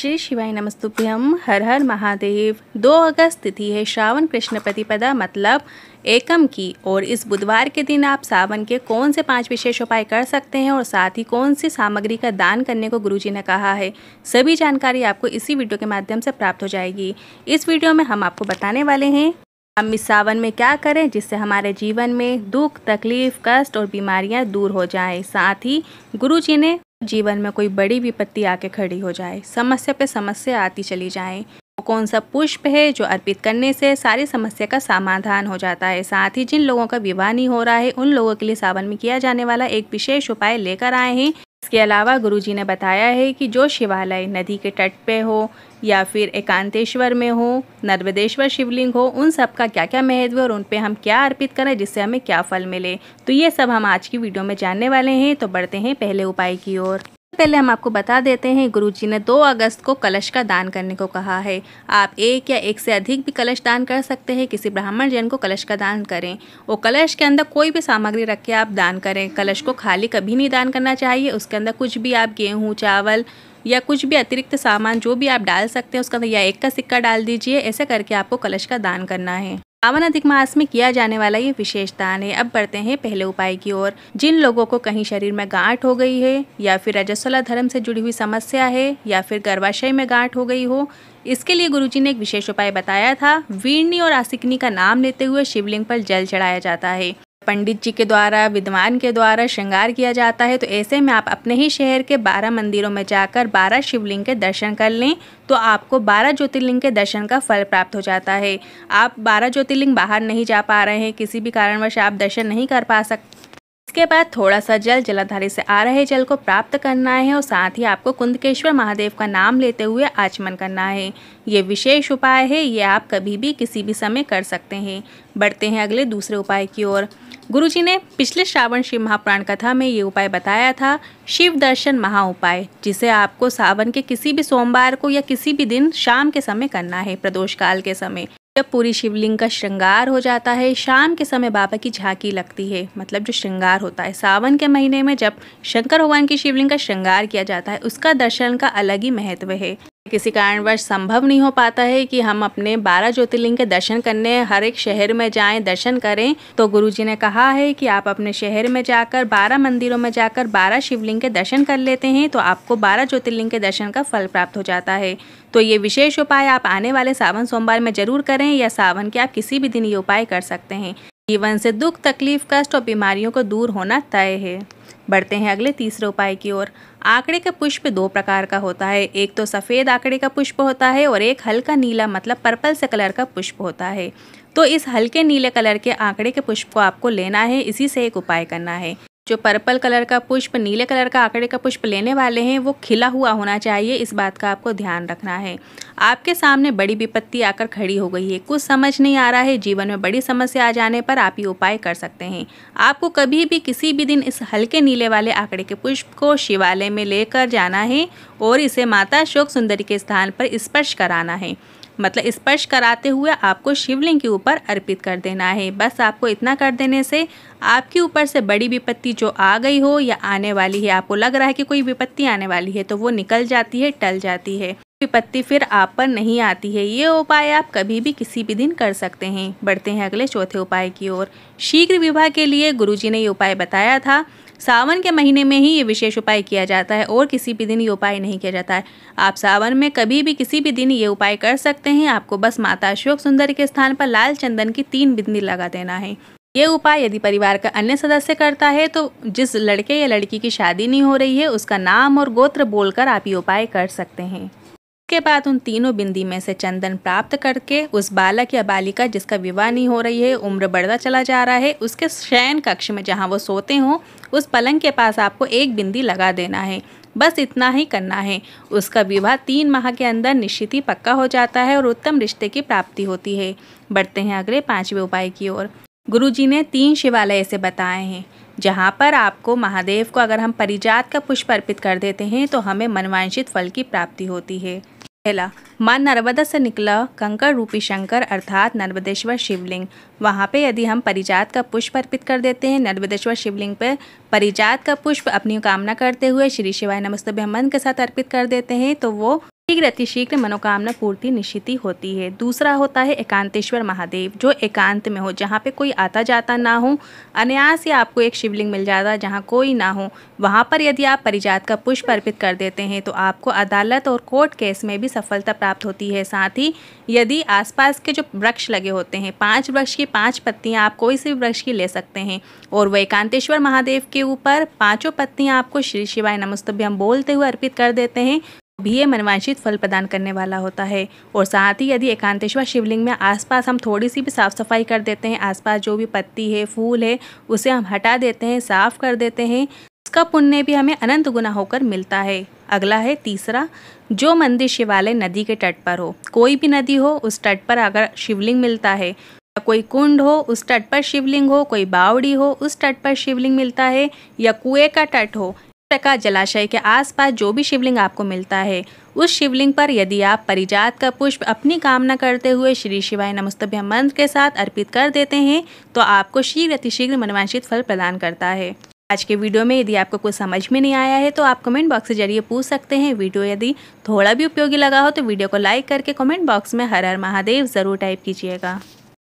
श्री शिवाय नमस्तुभ्यम हर हर महादेव दो अगस्त तिथि है श्रावण कृष्ण प्रतिपदा मतलब एकम की और इस बुधवार के दिन आप सावन के कौन से पांच विशेष उपाय कर सकते हैं और साथ ही कौन सी सामग्री का दान करने को गुरुजी ने कहा है सभी जानकारी आपको इसी वीडियो के माध्यम से प्राप्त हो जाएगी इस वीडियो में हम आपको बताने वाले हैं हम इस सावन में क्या करें जिससे हमारे जीवन में दुख तकलीफ कष्ट और बीमारियाँ दूर हो जाए साथ ही गुरु ने जीवन में कोई बड़ी विपत्ति आके खड़ी हो जाए समस्या पे समस्या आती चली जाए वो कौन सा पुष्प है जो अर्पित करने से सारी समस्या का समाधान हो जाता है साथ ही जिन लोगों का विवाह नहीं हो रहा है उन लोगों के लिए सावन में किया जाने वाला एक विशेष उपाय लेकर आए हैं इसके अलावा गुरुजी ने बताया है कि जो शिवालय नदी के तट पे हो या फिर एकांतेश्वर में हो नर्मदेश्वर शिवलिंग हो उन सब का क्या क्या महत्व है और उन पे हम क्या अर्पित करें जिससे हमें क्या फल मिले तो ये सब हम आज की वीडियो में जानने वाले हैं तो बढ़ते हैं पहले उपाय की ओर पहले हम आपको बता देते हैं गुरु जी ने दो अगस्त को कलश का दान करने को कहा है आप एक या एक से अधिक भी कलश दान कर सकते हैं किसी ब्राह्मण जन को कलश का दान करें वो कलश के अंदर कोई भी सामग्री रख के आप दान करें कलश को खाली कभी नहीं दान करना चाहिए उसके अंदर कुछ भी आप गेहूँ चावल या कुछ भी अतिरिक्त सामान जो भी आप डाल सकते हैं उसका या एक का सिक्का डाल दीजिए ऐसे करके आपको कलश का दान करना है पावन अधिक मास में किया जाने वाला ये विशेष दान है अब बढ़ते हैं पहले उपाय की ओर जिन लोगों को कहीं शरीर में गांठ हो गई है या फिर रजस्वला धर्म से जुड़ी हुई समस्या है या फिर गर्भाशय में गांठ हो गई हो इसके लिए गुरुजी ने एक विशेष उपाय बताया था वीरनी और आसिकनी का नाम लेते हुए शिवलिंग पर जल चढ़ाया जाता है पंडित जी के द्वारा विद्वान के द्वारा श्रृंगार किया जाता है तो ऐसे में आप अपने ही शहर के बारह मंदिरों में जाकर बारह शिवलिंग के दर्शन कर लें तो आपको बारह ज्योतिर्लिंग के दर्शन का फल प्राप्त हो जाता है आप बारह ज्योतिर्लिंग बाहर नहीं जा पा रहे हैं किसी भी कारणवश आप दर्शन नहीं कर पा सकते इसके बाद थोड़ा सा जल जलाधारी से आ रहे जल को प्राप्त करना है और साथ ही आपको कुंदकेश्वर महादेव का नाम लेते हुए आचमन करना है ये विशेष उपाय है ये आप कभी भी किसी भी समय कर सकते हैं बढ़ते हैं अगले दूसरे उपाय की ओर गुरुजी ने पिछले श्रावण शिव महाप्राण कथा में ये उपाय बताया था शिव दर्शन महा उपाय जिसे आपको सावन के किसी भी सोमवार को या किसी भी दिन शाम के समय करना है प्रदोष काल के समय जब पूरी शिवलिंग का श्रृंगार हो जाता है शाम के समय बाबा की झांकी लगती है मतलब जो श्रृंगार होता है सावन के महीने में जब शंकर भगवान की शिवलिंग का श्रृंगार किया जाता है उसका दर्शन का अलग ही महत्व है किसी कारणवश संभव नहीं हो पाता है कि हम अपने बारह ज्योतिर्लिंग के दर्शन करने हर एक शहर में जाएं दर्शन करें तो गुरुजी ने कहा है कि आप अपने शहर में जाकर बारह मंदिरों में जाकर बारह शिवलिंग के दर्शन कर लेते हैं तो आपको बारह ज्योतिर्लिंग के दर्शन का फल प्राप्त हो जाता है तो ये विशेष उपाय आप आने वाले सावन सोमवार में जरूर करें या सावन के आप किसी भी दिन ये उपाय कर सकते हैं जीवन से दुख तकलीफ कष्ट और बीमारियों को दूर होना तय है बढ़ते हैं अगले तीसरे उपाय की ओर आंकड़े का पुष्प दो प्रकार का होता है एक तो सफ़ेद आंकड़े का पुष्प होता है और एक हल्का नीला मतलब पर्पल से कलर का पुष्प होता है तो इस हल्के नीले कलर के आंकड़े के पुष्प को आपको लेना है इसी से एक उपाय करना है जो पर्पल कलर का पुष्प नीले कलर का आंकड़े का पुष्प लेने वाले हैं वो खिला हुआ होना चाहिए इस बात का आपको ध्यान रखना है आपके सामने बड़ी विपत्ति आकर खड़ी हो गई है कुछ समझ नहीं आ रहा है जीवन में बड़ी समस्या आ जाने पर आप ये उपाय कर सकते हैं आपको कभी भी किसी भी दिन इस हल्के नीले वाले आंकड़े के पुष्प को शिवालय में लेकर जाना है और इसे माता शोक सुंदरी के स्थान पर स्पर्श कराना है मतलब स्पर्श कराते हुए आपको शिवलिंग के ऊपर अर्पित कर देना है बस आपको इतना कर देने से आपके ऊपर से बड़ी विपत्ति जो आ गई हो या आने वाली है आपको लग रहा है कि कोई विपत्ति आने वाली है तो वो निकल जाती है टल जाती है विपत्ति फिर आप पर नहीं आती है ये उपाय आप कभी भी किसी भी दिन कर सकते हैं बढ़ते हैं अगले चौथे उपाय की ओर शीघ्र विवाह के लिए गुरुजी ने ये उपाय बताया था सावन के महीने में ही ये विशेष उपाय किया जाता है और किसी भी दिन ये उपाय नहीं किया जाता है आप सावन में कभी भी किसी भी दिन ये उपाय कर सकते हैं आपको बस माता अशोक सुंदर के स्थान पर लाल चंदन की तीन बिंदी लगा देना है ये उपाय यदि परिवार का अन्य सदस्य करता है तो जिस लड़के या लड़की की शादी नहीं हो रही है उसका नाम और गोत्र बोलकर आप ये उपाय कर सकते हैं इसके बाद उन तीनों बिंदी में से चंदन प्राप्त करके उस बालक या बालिका जिसका विवाह नहीं हो रही है उम्र बढ़ता चला जा रहा है उसके शयन कक्ष में जहाँ वो सोते हों उस पलंग के पास आपको एक बिंदी लगा देना है बस इतना ही करना है उसका विवाह तीन माह के अंदर निश्चित ही पक्का हो जाता है और उत्तम रिश्ते की प्राप्ति होती है बढ़ते हैं अगले पाँचवें उपाय की ओर जी ने तीन शिवालय ऐसे बताए हैं जहाँ पर आपको महादेव को अगर हम परिजात का पुष्प अर्पित कर देते हैं तो हमें मनवांशित फल की प्राप्ति होती है पहला मां नर्मदा से निकला कंकर रूपी शंकर अर्थात नर्मदेश्वर शिवलिंग वहाँ पे यदि हम परिजात का पुष्प अर्पित कर देते हैं नर्मदेश्वर शिवलिंग पे परिजात का पुष्प अपनी कामना करते हुए श्री शिवाय ब्रह्मन के साथ अर्पित कर देते हैं तो वो शीघ्र अतिशीघ्र मनोकामना पूर्ति निश्चित होती है दूसरा होता है एकांतेश्वर महादेव जो एकांत में हो जहाँ पे कोई आता जाता ना हो अनायास या आपको एक शिवलिंग मिल जाता जहाँ कोई ना हो वहाँ पर यदि आप परिजात का पुष्प अर्पित कर देते हैं तो आपको अदालत और कोर्ट केस में भी सफलता प्राप्त होती है साथ ही यदि आसपास के जो वृक्ष लगे होते हैं पाँच वृक्ष की पाँच पत्तियाँ आप कोई से भी वृक्ष की ले सकते हैं और वह एकांतेश्वर महादेव के ऊपर पाँचों पत्तियाँ आपको श्री शिवाय नमस्तभ्यम बोलते हुए अर्पित कर देते हैं भी ये मनवांशित फल प्रदान करने वाला होता है और साथ ही यदि एकांतेश्वर शिवलिंग में आसपास हम थोड़ी सी भी साफ़ सफाई कर देते हैं आसपास जो भी पत्ती है फूल है उसे हम हटा देते हैं साफ़ कर देते हैं उसका पुण्य भी हमें अनंत गुना होकर मिलता है अगला है तीसरा जो मंदिर शिवालय नदी के तट पर हो कोई भी नदी हो उस तट पर अगर शिवलिंग मिलता है कोई कुंड हो उस तट पर शिवलिंग हो कोई बावड़ी हो उस तट पर शिवलिंग मिलता है या कुएं का तट हो प्रकार जलाशय के आसपास जो भी शिवलिंग आपको मिलता है उस शिवलिंग पर यदि आप परिजात का पुष्प अपनी कामना करते हुए श्री शिवाय नमस्तभ्य मंत्र के साथ अर्पित कर देते हैं तो आपको शीघ्र अतिशीघ्र मनवांशित फल प्रदान करता है आज के वीडियो में यदि आपको कुछ समझ में नहीं आया है तो आप कमेंट बॉक्स के जरिए पूछ सकते हैं वीडियो यदि थोड़ा भी उपयोगी लगा हो तो वीडियो को लाइक करके कमेंट बॉक्स में हर हर महादेव ज़रूर टाइप कीजिएगा